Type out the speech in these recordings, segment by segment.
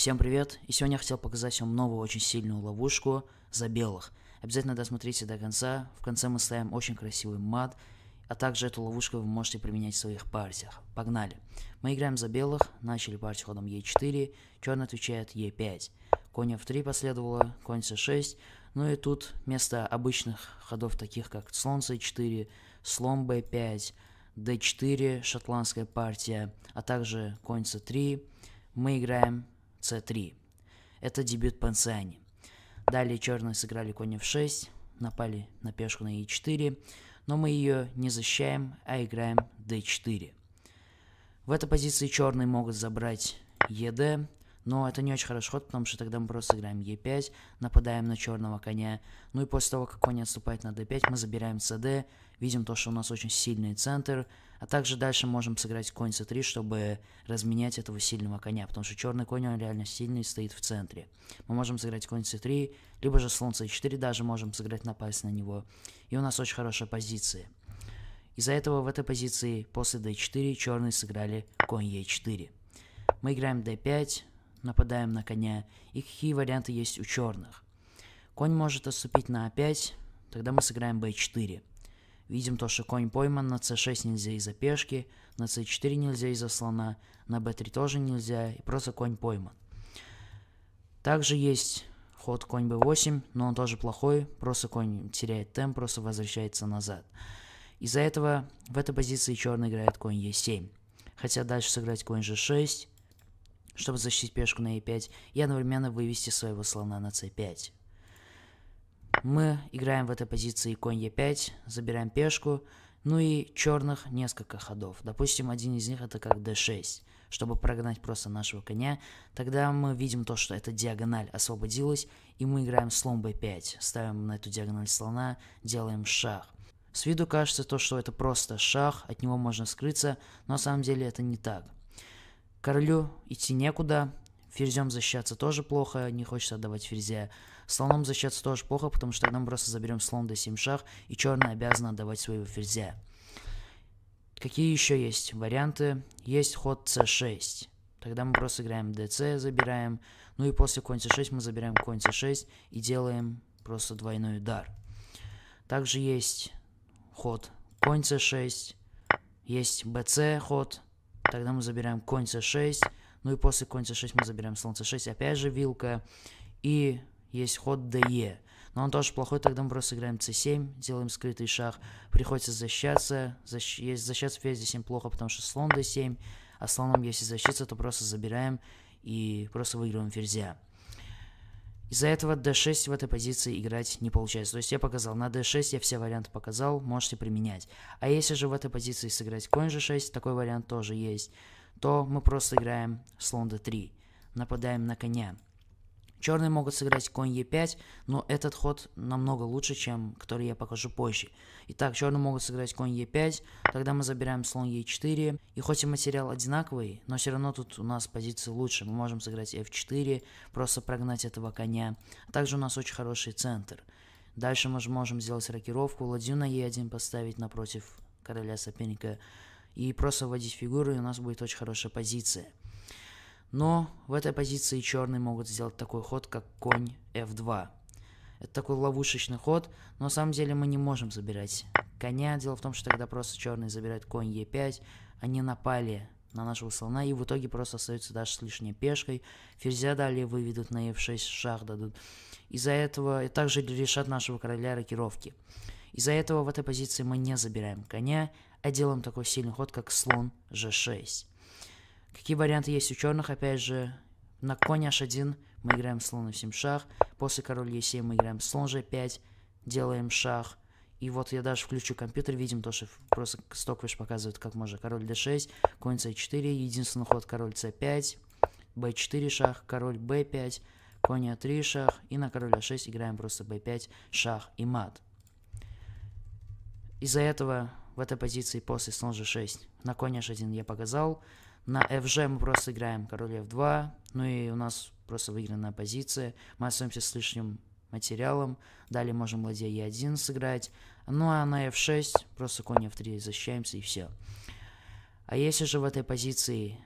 Всем привет! И сегодня я хотел показать вам новую очень сильную ловушку за белых. Обязательно досмотрите до конца, в конце мы ставим очень красивый мат, а также эту ловушку вы можете применять в своих партиях. Погнали! Мы играем за белых, начали партию ходом Е4, черный отвечает Е5, конь F3 последовало, конь С6, ну и тут вместо обычных ходов таких как слон С4, слон Б5, D4, шотландская партия, а также конь С3, мы играем c3. Это дебют Пансиани. Далее черные сыграли конь f6, напали на пешку на e4, но мы ее не защищаем, а играем d4. В этой позиции черные могут забрать ед, но это не очень хороший ход, потому что тогда мы просто играем Е5, нападаем на черного коня. Ну и после того, как конь отступает на d5, мы забираем cd, видим то, что у нас очень сильный центр. А также дальше можем сыграть конь c3, чтобы разменять этого сильного коня, потому что черный конь, он реально сильный, стоит в центре. Мы можем сыграть конь c3, либо же слон c4 даже можем сыграть напасть на него. И у нас очень хорошая позиция. Из-за этого в этой позиции после d4 черные сыграли конь e4. Мы играем d5, нападаем на коня. И какие варианты есть у черных. Конь может отступить на А5, тогда мы сыграем b4. Видим то, что конь пойман, на c6 нельзя из-за пешки, на c4 нельзя из-за слона, на b3 тоже нельзя, и просто конь пойман. Также есть ход конь b8, но он тоже плохой, просто конь теряет темп, просто возвращается назад. Из-за этого в этой позиции черный играет конь e7. Хотя дальше сыграть конь g6, чтобы защитить пешку на e5 и одновременно вывести своего слона на c5. Мы играем в этой позиции конь e5, забираем пешку, ну и черных несколько ходов. Допустим, один из них это как d6, чтобы прогнать просто нашего коня. Тогда мы видим то, что эта диагональ освободилась, и мы играем слон b5, ставим на эту диагональ слона, делаем шах. С виду кажется то, что это просто шах, от него можно скрыться, но на самом деле это не так – Королю идти некуда, ферзем защищаться тоже плохо, не хочется отдавать ферзя. Слоном защищаться тоже плохо, потому что нам просто заберем слон до 7 шах, и черная обязана отдавать своего ферзя. Какие еще есть варианты? Есть ход c6. Тогда мы просто играем dc, забираем. Ну и после конь c6 мы забираем конь c6 и делаем просто двойной удар. Также есть ход конь c6, есть bc ход, Тогда мы забираем конь c6. Ну и после конь c6 мы забираем слон c6. Опять же вилка. И есть ход de. Но он тоже плохой, тогда мы просто играем c7, делаем скрытый шаг. Приходится защищаться. Защ... Если защищаться ферзь d7 плохо, потому что слон d7. А слоном, если защититься, то просто забираем и просто выигрываем ферзя. Из-за этого d6 в этой позиции играть не получается. То есть я показал, на d6 я все варианты показал, можете применять. А если же в этой позиции сыграть конь g6, такой вариант тоже есть, то мы просто играем слон d3, нападаем на коня. Черные могут сыграть конь e5, но этот ход намного лучше, чем который я покажу позже. Итак, черные могут сыграть конь e5, тогда мы забираем слон e4. И хоть и материал одинаковый, но все равно тут у нас позиции лучше. Мы можем сыграть f4, просто прогнать этого коня. А также у нас очень хороший центр. Дальше мы же можем сделать рокировку, ладью на e1 поставить напротив короля соперника и просто вводить фигуру, и у нас будет очень хорошая позиция. Но в этой позиции черные могут сделать такой ход, как конь f2. Это такой ловушечный ход, но на самом деле мы не можем забирать коня. Дело в том, что тогда просто черные забирают конь e5, они напали на нашего слона, и в итоге просто остаются даже с лишней пешкой. Ферзя далее выведут на f6, шах дадут. Из-за этого и также решат нашего короля рокировки. Из-за этого в этой позиции мы не забираем коня, а делаем такой сильный ход, как слон g6. Какие варианты есть у черных? Опять же, на конь h1 мы играем слон на 7 шах, после король e7 мы играем слон g5, делаем шах. И вот я даже включу компьютер, видим то, что просто Стоквиш показывает, как можно. Король d6, конь c4, единственный ход король c5, b4 шах, король b5, конь a3 а шах, и на король a6 а играем просто b5 шах и мат. Из-за этого в этой позиции после слон g6. На коне h1 я показал. На fg мы просто играем король f2. Ну и у нас просто выигранная позиция. Мы остаемся с лишним материалом. Далее можем ладья e1 сыграть. Ну а на f6 просто конь f3 защищаемся и все. А если же в этой позиции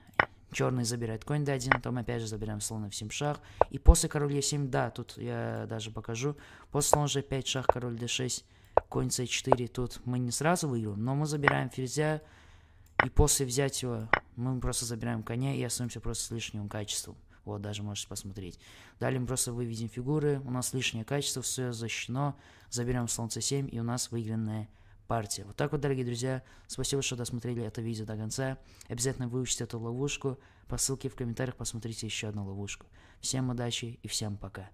черный забирает конь d1, то мы опять же забираем слон f7 шах. И после король e7, да, тут я даже покажу. После слон g5 шах, король d6 конь c4. Тут мы не сразу выиграем, но мы забираем ферзя. И после взять его мы просто забираем коня и остаемся просто с лишним качеством. Вот, даже можете посмотреть. Далее мы просто выведем фигуры. У нас лишнее качество, все защищено. Заберем слон c7, и у нас выигранная партия. Вот так вот, дорогие друзья. Спасибо, что досмотрели это видео до конца. Обязательно выучите эту ловушку. По ссылке в комментариях посмотрите еще одну ловушку. Всем удачи и всем пока.